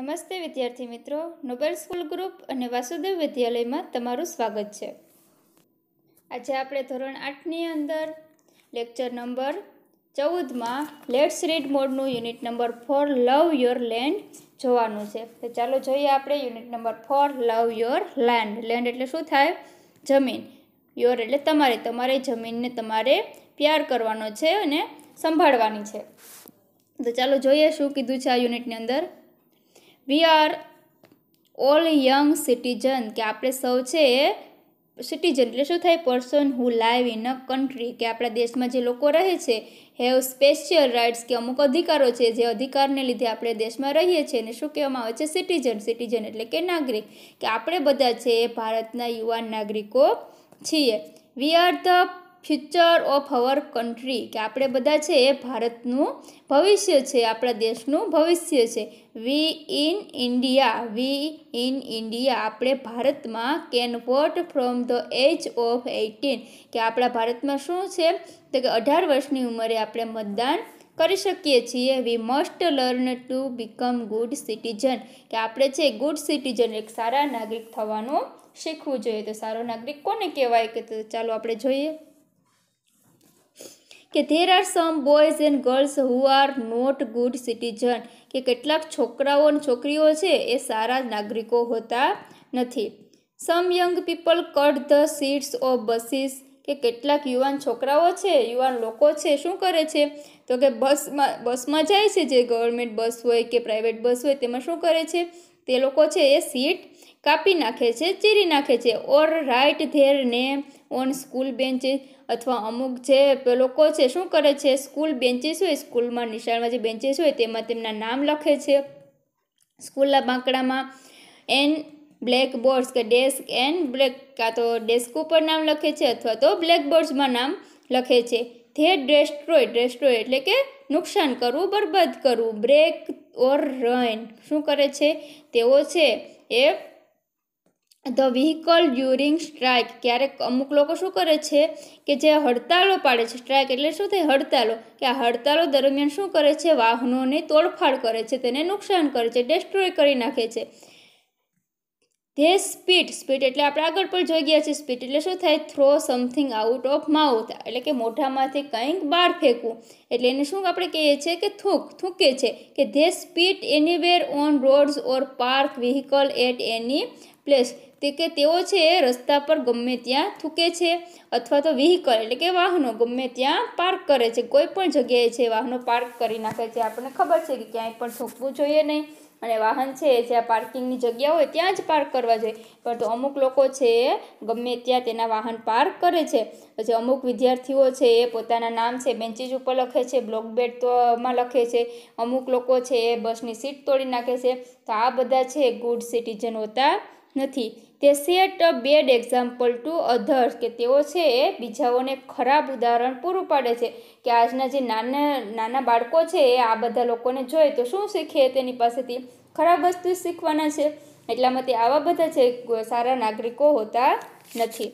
નમસ્તે વિદ્યાર્થી મિત્રો નોબેલ સ્કૂલ ગ્રુપ અને વાસુદેવ વિદ્યાલયમાં તમારું સ્વાગત છે આજે આપણે ધોરણ આઠની અંદર લેક્ચર નંબર ચૌદમાં લેટ્સ રીડ મોડનું unit number four love your land જોવાનું છે તો ચાલો જોઈએ આપણે unit number four love your land land એટલે શું થાય જમીન યોર એટલે તમારે તમારે જમીનને તમારે પ્યાર કરવાનો છે અને સંભાળવાની છે તો ચાલો જોઈએ શું કીધું છે આ યુનિટની અંદર we are all young citizen કે આપણે સૌ છે એ સિટીઝન એટલે શું થાય person who live in a country કે આપણા દેશમાં જે લોકો રહે છે હેવ સ્પેશિયલ રાઇટ્સ કે અમુક અધિકારો છે જે અધિકારને લીધે આપણે દેશમાં રહીએ છીએ અને શું કહેવામાં આવે છે સિટીઝન સિટીઝન એટલે કે નાગરિક કે આપણે બધા છે એ ભારતના યુવાન નાગરિકો છીએ we are the future of our country કે આપણે બધા છે એ ભારતનું ભવિષ્ય છે આપણા દેશનું ભવિષ્ય છે we in India we in India આપણે ભારતમાં can vote from the age of eighteen કે આપણા ભારતમાં શું છે તો કે અઢાર વર્ષની ઉંમરે આપણે મતદાન કરી શકીએ છીએ we must learn to become good citizen કે આપણે છે ગુડ સિટીઝન એક સારા નાગરિક થવાનું શીખવું જોઈએ તો સારો નાગરિક કોને કહેવાય કે તો ચાલો આપણે જોઈએ કે there are some boys and girls who are not good citizen કે કેટલાક છોકરાઓ અને છોકરીઓ છે એ સારા નાગરિકો હોતા નથી some young people cut the seats of buses કે કેટલાક યુવાન છોકરાઓ છે યુવાન લોકો છે શું કરે છે તો કે બસમાં બસમાં જાય છે જે ગવર્મેન્ટ બસ હોય કે પ્રાઇવેટ બસ હોય તેમાં શું કરે છે તે લોકો છે એ સીટ કાપી નાખે છે ચીરી નાખે છે or write their name on school benches અથવા અમુક જે લોકો છે શું કરે છે સ્કૂલ બેન્ચીસ હોય સ્કૂલમાં નિશાળમાં જે બેન્ચીસ હોય તેમાં તેમના નામ લખે છે સ્કૂલના બાંકડામાં એન બ્લેક બોર્ડ્સ કે ડેસ્ક એન બ્લેક કાં તો ડેસ્ક ઉપર નામ લખે છે અથવા તો બ્લેક બોર્ડ્સમાં નામ લખે છે ધે ડેસ્ટ્રોય ડેસ્ટ્રોય એટલે કે નુકસાન કરવું બરબાદ કરવું બ્રેક ઓર રન શું કરે છે તેઓ છે એ ધ વિહિકલ ડ્યુરિંગ સ્ટ્રાઇક ક્યારેક અમુક લોકો શું કરે છે કે જે હડતાલો પાડે છે સ્ટ્રાઇક એટલે શું થાય હડતાલો કે આ હડતાલો દરમિયાન શું કરે છે વાહનોને તોડફાડ કરે છે તેને નુકસાન કરે છે ડેસ્ટ્રોય કરી નાખે છે ધે સ્પીડ સ્પીડ એટલે આપણે આગળ પણ જોઈ ગયા છીએ સ્પીડ એટલે શું થાય throw something out of mouth એટલે કે મોઢામાંથી કંઈક બહાર ફેંકવું એટલે એને શું આપણે કહીએ છીએ કે થૂંક થૂંકે છે કે they spit anywhere on roads or park vehicle at any place તે કે તેઓ છે રસ્તા પર ગમે ત્યાં થૂકે છે અથવા તો વ્હીકલ એટલે કે વાહનો ગમે ત્યાં પાર્ક કરે છે કોઈ પણ જગ્યાએ છે વાહનો પાર્ક કરી નાખે છે આપણને ખબર છે કે ક્યાંય પણ થૂકવું જોઈએ નહીં અને વાહન છે જ્યાં પાર્કિંગની જગ્યા હોય ત્યાં જ પાર્ક કરવા જોઈએ પરંતુ અમુક લોકો છે ગમે ત્યાં તેના વાહન પાર્ક કરે છે પછી અમુક વિદ્યાર્થીઓ છે એ પોતાના નામ છે બેન્ચીસ ઉપર લખે છે બ્લોક બેડ બેડમાં લખે છે અમુક લોકો છે એ બસની સીટ તોડી નાખે છે તો આ બધા છે ગુડ સિટીઝન હોતા નથી તે set a bad example to others કે તેઓ છે એ બીજાઓને ખરાબ ઉદાહરણ પૂરું પાડે છે કે આજના જે નાના નાના બાળકો છે એ આ બધા લોકોને જોઈએ તો શું શીખે તેની પાસેથી ખરાબ વસ્તુ શીખવાના છે એટલા માટે આવા બધા છે સારા નાગરિકો હોતા નથી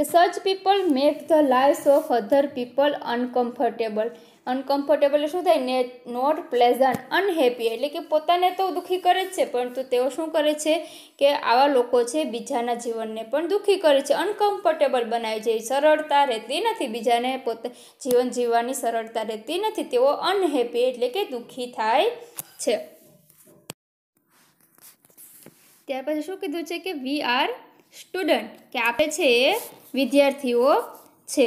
કે such people make the lifes of other people uncomfortable uncomfortable શું થાય ને નોટ પ્લેઝન્ટ અનહેપી એટલે કે પોતાને તો દુઃખી કરે જ છે પરંતુ તેઓ શું કરે છે કે આવા લોકો છે બીજાના જીવનને પણ દુઃખી કરે છે અનકમ્ફર્ટેબલ બનાવી જાય સરળતા રહેતી નથી બીજાને પોતે જીવન જીવવાની સરળતા રહેતી નથી તેઓ અનહેપી એટલે કે દુઃખી થાય છે ત્યાર પછી શું કીધું છે કે વી આર સ્ટુડન્ટ કે આપણે છે એ વિદ્યાર્થીઓ છે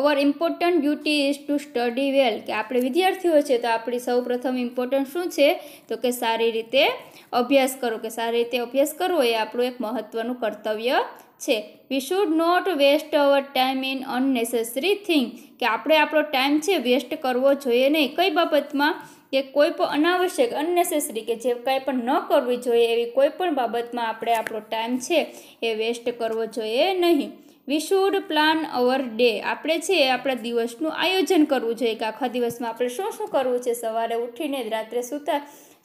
our important duty is to study well કે આપણે વિદ્યાર્થીઓ છે તો આપણી સૌ પ્રથમ ઇમ્પોર્ટન્ટ શું છે તો કે સારી રીતે અભ્યાસ કરો કે સારી રીતે અભ્યાસ કરવો એ આપણું એક મહત્ત્વનું કર્તવ્ય છે we should not waste our time in unnecessary thing કે આપણે આપણો ટાઈમ છે વેસ્ટ કરવો જોઈએ નહીં કઈ બાબતમાં કે કોઈ પણ અનાવશ્યક અનનેસેસરી કે જે કાંઈ પણ ન કરવી જોઈએ એવી કોઈ પણ બાબતમાં આપણે આપણો ટાઈમ છે એ વેસ્ટ કરવો જોઈએ નહીં we should plan our day આપણે છે એ આપણા દિવસનું આયોજન કરવું જોઈએ કે આખા દિવસમાં આપણે શું શું કરવું છે સવારે ઉઠીને રાત્રે સુતા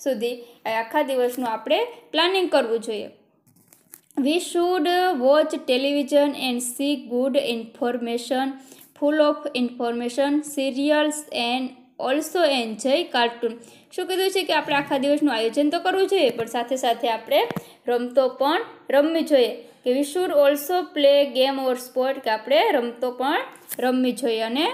સુધી આખા દિવસનું આપણે પ્લાનિંગ કરવું જોઈએ we should watch television and see good information full of information serials and also enjoy cartoon શું કીધું છે કે આપણે આખા દિવસનું આયોજન તો કરવું જોઈએ પણ સાથે સાથે આપણે રમતો પણ રમવી જોઈએ કે we should also play game or sport કે આપણે રમતો પણ રમવી જોઈએ અને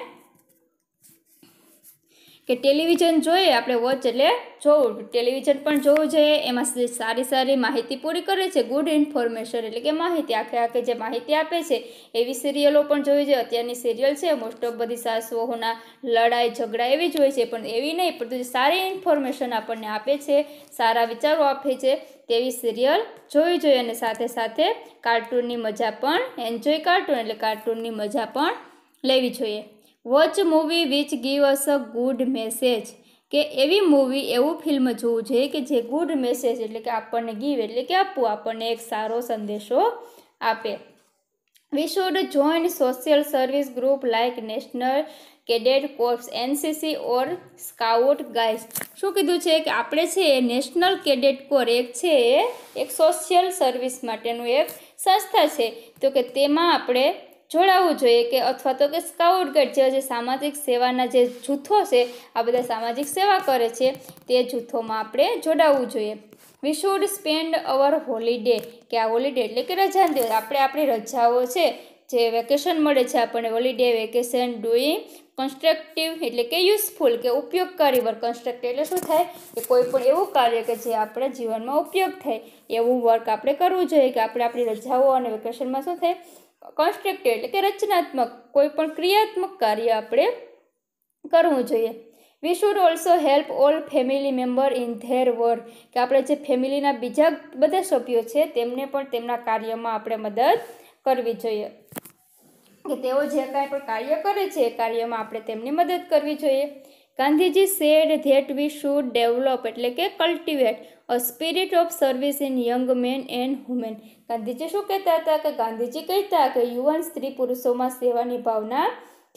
કે ટેલિવિઝન જોઈએ આપણે વોચ એટલે જોવું ટેલિવિઝન પણ જોવું જોઈએ એમાં સારી સારી માહિતી પૂરી કરે છે ગુડ ઇન્ફોર્મેશન એટલે કે માહિતી આખે આખે જે માહિતી આપે છે એવી સિરિયલો પણ જોવી જોઈએ અત્યારની સિરિયલ છે મોસ્ટ ઓફ બધી સાસુઓના લડાઈ ઝઘડા એવી જ હોય છે પણ એવી નહીં પરંતુ સારી ઇન્ફોર્મેશન આપણને આપે છે સારા વિચારો આપે છે તેવી સિરિયલ જોવી જોઈએ અને સાથે સાથે કાર્ટૂનની મજા પણ એન્જોય કાર્ટૂન એટલે કાર્ટૂનની મજા પણ લેવી જોઈએ watch movie which give us a good message કે એવી મૂવી એવું ફિલ્મ જોવું જોઈએ કે જે ગુડ મેસેજ એટલે કે આપણને ગીવ એટલે કે આપવું આપણને એક સારો સંદેશો આપે we should join social service group like national cadet corps NCC or scout guide શું કીધું છે કે આપણે છે એ નેશનલ કેડેટ કોર એક છે એ એક સોશિયલ સર્વિસ માટેનું એક સંસ્થા છે તો કે તેમાં આપણે જોડાવવું જોઈએ કે અથવા તો કે સ્કાઉટ ગાઈડ જેવા જે સામાજિક સેવાના જે જૂથો છે આ બધા સામાજિક સેવા કરે છે તે જૂથોમાં આપણે જોડાવવું જોઈએ we should spend our holiday કે આ હોલિડે એટલે કે રજાના દિવસ આપણે આપણી રજાઓ છે જે વેકેશન મળે છે આપણને હોલિડે વેકેશન ડુઈંગ કન્સ્ટ્રક્ટિવ એટલે કે યુઝફુલ કે ઉપયોગકારી વર્ક કન્સ્ટ્રક્ટિવ એટલે શું થાય કે કોઈ પણ એવું કાર્ય કે જે આપણા જીવનમાં ઉપયોગ થાય એવું વર્ક આપણે કરવું જોઈએ કે આપણે આપણી રજાઓ અને વેકેશનમાં શું થાય કન્સ્ટ્રક્ટિવ એટલે કે રચનાત્મક કોઈ પણ ક્રિયાત્મક કાર્ય આપણે કરવું જોઈએ we should also help all family member in their work કે આપણે જે ફેમિલીના બીજા બધા સભ્યો છે તેમને પણ તેમના કાર્યમાં આપણે મદદ કરવી જોઈએ કે તેઓ જે કાંઈ પણ કાર્ય કરે છે એ કાર્યમાં આપણે તેમની મદદ કરવી જોઈએ Gandhiji said that we should develop એટલે કે cultivate a spirit of service in young men and women Gandhiji શું કહેતા હતા કે ગાંધીજી કહેતા કે યુવાન સ્ત્રી પુરુષોમાં સેવાની ભાવના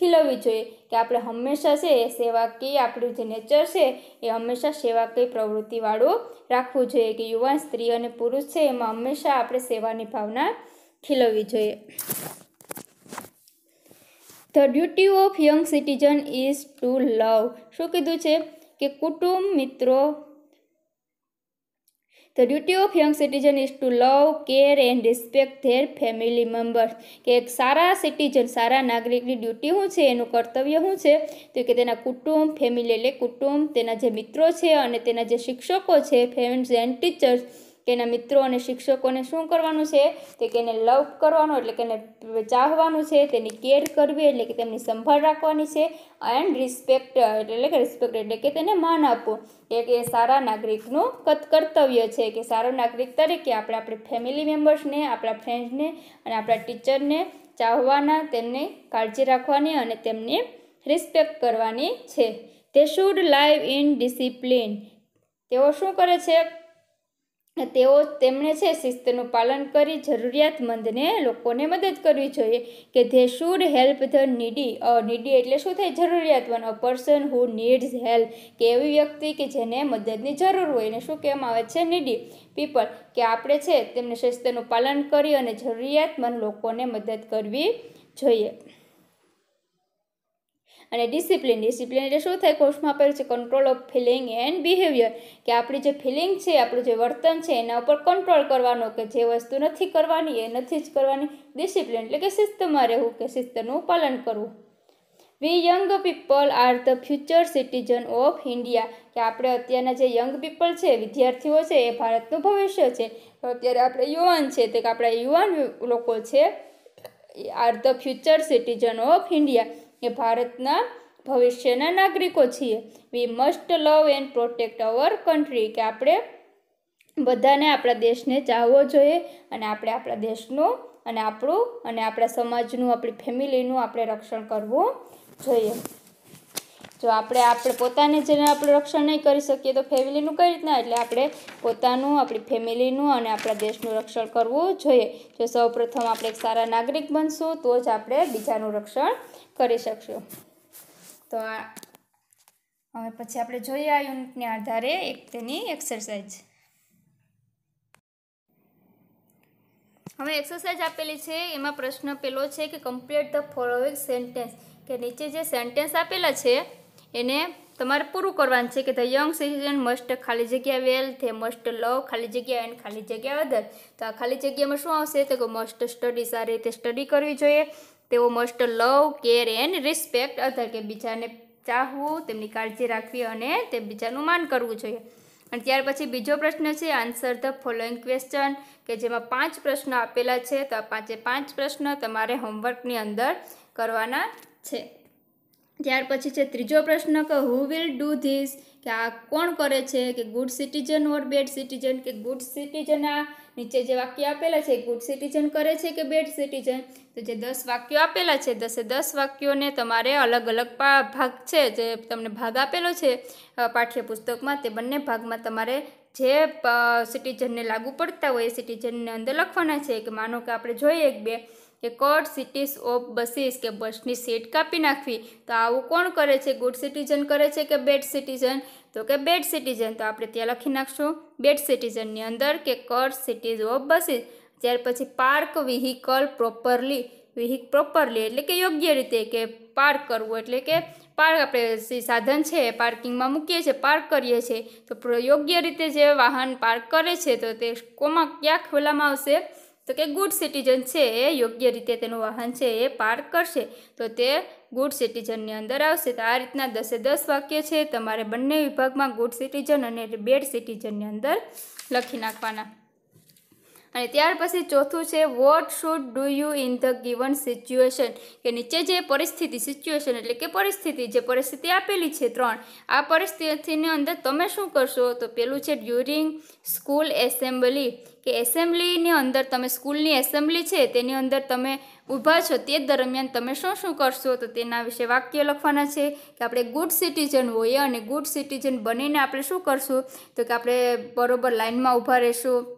ખીલવવી જોઈએ કે આપણે હંમેશા છે એ સેવા સેવાકીય આપણું જે નેચર છે એ હંમેશા સેવાકીય પ્રવૃત્તિવાળું રાખવું જોઈએ કે યુવાન સ્ત્રી અને પુરુષ છે એમાં હંમેશા આપણે સેવાની ભાવના ખીલવવી જોઈએ the duty of young citizen is to love શું કીધું છે કે કુટુંબ મિત્રો the duty of young citizen is to love care and respect their family members કે એક સારા સિટીઝન સારા નાગરિકની ડ્યુટી શું છે એનું કર્તવ્ય શું છે તો કે તેના કુટુંબ ફેમિલી એટલે કુટુંબ તેના જે મિત્રો છે અને તેના જે શિક્ષકો છે ફ્રેન્ડ્સ એન્ડ ટીચર્સ તેના મિત્રો અને શિક્ષકોને શું કરવાનું છે તે કે એને લવ કરવાનું એટલે કે એને ચાહવાનું છે તેની કેર કરવી એટલે કે તેમની સંભાળ રાખવાની છે એન્ડ રિસ્પેક્ટ એટલે કે રિસ્પેક્ટ એટલે કે તેને માન આપવું એ કે સારા નાગરિકનું કર્તવ્ય છે કે સારો નાગરિક તરીકે આપણે આપણી ફેમિલી મેમ્બર્સને આપણા ફ્રેન્ડ્સને અને આપણા ટીચરને ચાહવાના તેમને કાળજી રાખવાની અને તેમને રિસ્પેક્ટ કરવાની છે તે શુડ લાઈવ ઇન ડિસિપ્લિન તેઓ શું કરે છે તેઓ તેમણે છે શિસ્તનું પાલન કરી જરૂરિયાતમંદને લોકોને મદદ કરવી જોઈએ કે they should help the needy needy એટલે શું થાય જરૂરિયાતમંદ a person who needs help કે એવી વ્યક્તિ કે જેને મદદની જરૂર હોય એને શું કહેવામાં આવે છે નીડી પીપલ કે આપણે છે તેમને શિસ્તનું પાલન કરી અને જરૂરિયાતમંદ લોકોને મદદ કરવી જોઈએ અને ડિસિપ્લિન ડિસિપ્લિન એટલે શું થાય કોર્સમાં આપેલું છે control of feeling and behaviour કે આપણી જે ફિલિંગ છે આપણું જે વર્તન છે એના ઉપર કંટ્રોલ કરવાનો કે જે વસ્તુ નથી કરવાની એ નથી જ કરવાની ડિસિપ્લિન એટલે કે શિસ્તમાં રહેવું કે શિસ્તનું પાલન કરવું we young people are the future citizen of India કે આપણે અત્યારના જે યંગ પીપલ છે વિદ્યાર્થીઓ છે એ ભારતનું ભવિષ્ય છે અત્યારે આપણે યુવાન છે તે કે આપણા યુવાન લોકો છે are the future citizen of India એ ભારતના ભવિષ્યના નાગરિકો છીએ we must love and protect our country કે આપણે બધાને આપણા દેશને ચાહવો જોઈએ અને આપણે આપણા દેશનું અને આપણું અને આપણા સમાજનું આપણી ફેમિલીનું આપણે રક્ષણ કરવું જોઈએ જો આપણે આપણે પોતાને જેને આપણે રક્ષણ નહીં કરી શકીએ તો ફેમિલીનું કઈ રીતના એટલે આપણે પોતાનું આપણી ફેમિલીનું અને આપણા દેશનું રક્ષણ કરવું જોઈએ જો સૌપ્રથમ આપણે એક સારા નાગરિક બનશું તો જ આપણે બીજાનું રક્ષણ કરી શકશું તો આ હવે પછી આપણે જોઈએ આ યુનિટને આધારે એક તેની એક્સરસાઇઝ હવે એક્સરસાઇઝ આપેલી છે એમાં પ્રશ્ન પેલો છે કે કમ્પ્લીટ ધ ફોલોઈંગ સેન્ટેન્સ કે નીચે જે સેન્ટેન્સ આપેલા છે એને તમારે પૂરું કરવાનું છે કે ધ યંગ સિટીઝન મસ્ટ ખાલી જગ્યા વેલ થે મસ્ટ લવ ખાલી જગ્યા એન્ડ ખાલી જગ્યા અધર તો આ ખાલી જગ્યામાં શું આવશે તો કે મસ્ટ સ્ટડી સારી રીતે સ્ટડી કરવી જોઈએ તેઓ must love care and respect other કે બીજાને ચાહવું તેમની કાળજી રાખવી અને તે બીજાનું માન કરવું જોઈએ અને ત્યાર પછી બીજો પ્રશ્ન છે આન્સર ધ ફોલોઈંગ ક્વેશ્ચન કે જેમાં પાંચ પ્રશ્ન આપેલા છે તો આ પાંચે પાંચ પ્રશ્ન તમારે હોમવર્કની અંદર કરવાના છે ત્યાર પછી છે ત્રીજો પ્રશ્ન કે હુ વિલ ડૂ ધીસ કે આ કોણ કરે છે કે good citizen or bad citizen કે ગુડ સિટીઝન આ નીચે જે વાક્ય આપેલા છે ગુડ સિટીઝન કરે છે કે બેડ સિટીઝન તો જે દસ વાક્યો આપેલા છે દસે દસ વાક્યોને તમારે અલગ અલગ ભાગ છે જે તમને ભાગ આપેલો છે પાઠ્યપુસ્તકમાં તે બંને ભાગમાં તમારે જે સિટીઝનને લાગુ પડતા હોય એ સિટીઝનને અંદર લખવાના છે કે માનો કે આપણે જોઈએ એક બે કે કોડ સિટીઝ ઓફ બસીસ કે બસની સીટ કાપી નાખવી તો આવું કોણ કરે છે ગુડ સિટીઝન કરે છે કે બેડ સિટીઝન તો કે બેડ સિટીઝન તો આપણે ત્યાં લખી નાખશું બેડ સિટીઝનની અંદર કે કોડ સિટીઝ ઓફ બસીસ ત્યાર પછી park vehicle properly vehicle properly એટલે કે યોગ્ય રીતે કે પાર્ક કરવું એટલે કે પાર્ક આપણે સાધન છે પાર્કિંગમાં મૂકીએ છીએ પાર્ક કરીએ છીએ તો યોગ્ય રીતે જે વાહન પાર્ક કરે છે તો તે કોમાં ક્યાં ખોલામાં આવશે તો કે ગુડ સિટીઝન છે એ યોગ્ય રીતે તેનું વાહન છે એ પાર્ક કરશે તો તે ગુડ સિટીઝનની અંદર આવશે તો આ રીતના દસે દસ વાક્ય છે તમારે બંને વિભાગમાં ગુડ સિટીઝન અને બેડ સિટીઝનની અંદર લખી નાખવાના અને ત્યાર પછી ચોથું છે what should do you in the given situation કે નીચે જે પરિસ્થિતિ સિચ્યુએશન એટલે કે પરિસ્થિતિ જે પરિસ્થિતિ આપેલી છે ત્રણ આ પરિસ્થિતિની અંદર તમે શું કરશો તો પેલું છે ડ્યુરિંગ સ્કૂલ એસેમ્બલી કે એસેમ્બલીની અંદર તમે સ્કૂલની એસેમ્બલી છે તેની અંદર તમે ઊભા છો તે દરમિયાન તમે શું શું કરશો તો તેના વિશે વાક્ય લખવાના છે કે આપણે ગુડ સિટીઝન હોઈએ અને ગુડ સિટીઝન બનીને આપણે શું કરશું તો કે આપણે બરોબર લાઇનમાં ઊભા રહીશું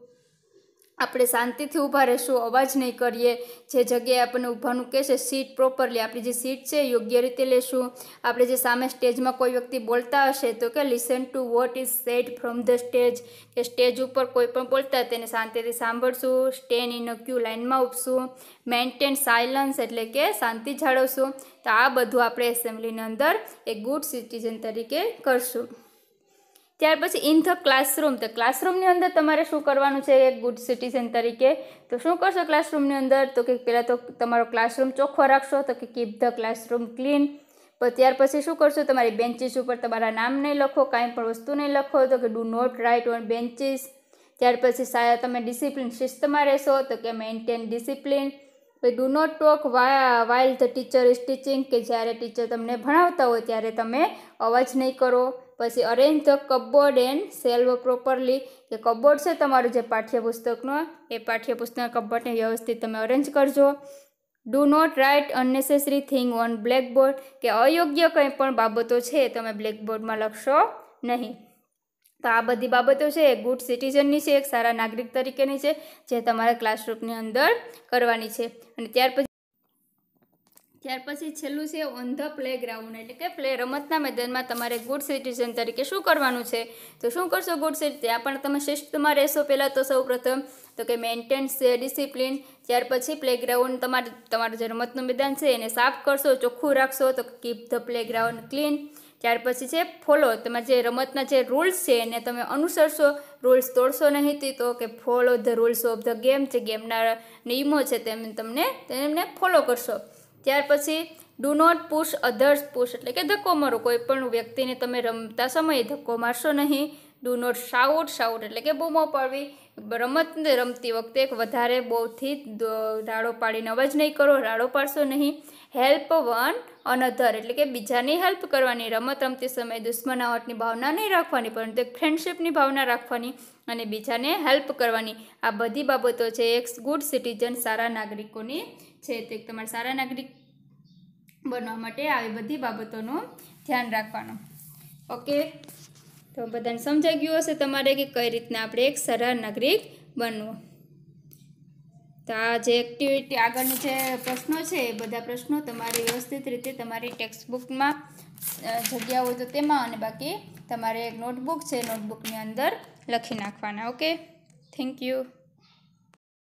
આપણે શાંતિથી ઊભા રહેશું અવાજ નહીં કરીએ જે જગ્યાએ આપણને ઊભાનું કહેશે સીટ પ્રોપરલી આપણી જે સીટ છે યોગ્ય રીતે લેશું આપણે જે સામે સ્ટેજમાં કોઈ વ્યક્તિ બોલતા હશે તો કે listen to what is set from the stage કે સ્ટેજ ઉપર કોઈ પણ બોલતા તેને શાંતિથી સાંભળશું સ્ટેન ઇન અ ક્યુ લાઇનમાં ઉપશું મેન્ટેન સાયલન્સ એટલે કે શાંતિ જાળવશું તો આ બધું આપણે એસેમ્બલીની અંદર એક ગુડ સિટીઝન તરીકે કરશું ત્યાર પછી ઇન ધ ક્લાસરૂમ તો ક્લાસરૂમની અંદર તમારે શું કરવાનું છે એક ગુડ સિટીઝન તરીકે તો શું કરશો ક્લાસરૂમની અંદર તો કે પહેલાં તો તમારો ક્લાસરૂમ ચોખ્ખો રાખશો તો કે કીપ ધ ક્લાસરૂમ ક્લીન ત્યાર પછી શું કરશો તમારી બેન્ચીસ ઉપર તમારા નામ નહીં લખો કાંઈ પણ વસ્તુ નહીં લખો તો કે do not write on benches ત્યાર પછી તમે ડિસિપ્લિન શિસ્તમાં રહેશો તો કે મેન્ટેન ડિસિપ્લિન પછી do not talk while the teacher is teaching કે જ્યારે ટીચર તમને ભણાવતા હોય ત્યારે તમે અવાજ નહીં કરો પછી arrange the cupboard and shelve properly કે કબોર્ડ છે તમારું જે પાઠ્યપુસ્તકનો એ પાઠ્યપુસ્તક કબોર્ડને વ્યવસ્થિત તમે અરેન્જ કરજો do not write unnecessary thing on blackboard કે અયોગ્ય કંઈ પણ બાબતો છે તમે બ્લેકબોર્ડમાં લખશો નહીં તો આ બધી બાબતો છે એ ગુડ સિટીઝનની છે એક સારા નાગરિક તરીકેની છે જે તમારા ક્લાસરૂમની અંદર કરવાની છે અને ત્યાર પછી ત્યાર પછી છેલ્લું છે ઓન ધ પ્લે ગ્રાઉન્ડ એટલે કે પ્લે રમતના મેદાનમાં તમારે ગુડ સિટીઝન તરીકે શું કરવાનું છે તો શું કરશો ગુડ સિટી ત્યાં પણ તમે શિસ્તમાં રહેશો પહેલાં તો સૌ તો કે મેન્ટેન્સ છે ડિસિપ્લિન ત્યાર પછી પ્લે ગ્રાઉન્ડ તમારે તમારું જે રમતનું મેદાન છે એને સાફ કરશો ચોખ્ખું રાખશો તો keep the playground clean ત્યાર પછી છે ફોલો તમારે જે રમતના જે રૂલ્સ છે એને તમે અનુસરશો રૂલ્સ તોડશો નહીં તો કે follow the rules of the game જે ગેમના નિયમો છે તેમ તમને તેમને ફોલો કરશો ત્યાર પછી do not push others push એટલે કે ધક્કો મારો કોઈ પણ વ્યક્તિને તમે રમતા સમયે ધક્કો મારશો નહીં ડુ નોટ શાઉટ શાઉટ એટલે કે બૂમો પાડવી રમત રમતી વખતે એક વધારે બહુથી રાડો પાડીને અવાજ નહીં કરો રાડો પાડશો નહીં હેલ્પ વન અનધર એટલે કે બીજાની હેલ્પ કરવાની રમત રમતી સમયે દુશ્મનાવટની ભાવના નહીં રાખવાની પરંતુ એક ફ્રેન્ડશિપની ભાવના રાખવાની અને બીજાને હેલ્પ કરવાની આ બધી બાબતો છે એક ગુડ સિટીઝન સારા નાગરિકોની છે તે તમારે સારા નાગરિક બનવા માટે આવી બધી બાબતોનું ધ્યાન રાખવાનું ઓકે તો બધાને સમજાઈ ગયું હશે તમારે કે કઈ રીતના આપણે એક સારા નાગરિક બનવું તો આ જે એક્ટિવિટી આગળની જે પ્રશ્નો છે એ બધા પ્રશ્નો તમારે વ્યવસ્થિત રીતે તમારી ટેક્સ્ટબુકમાં જગ્યા હોય તો તેમાં અને બાકી તમારે એક નોટબુક છે નોટબુકની અંદર લખી નાખવાના ઓકે થેન્ક યુ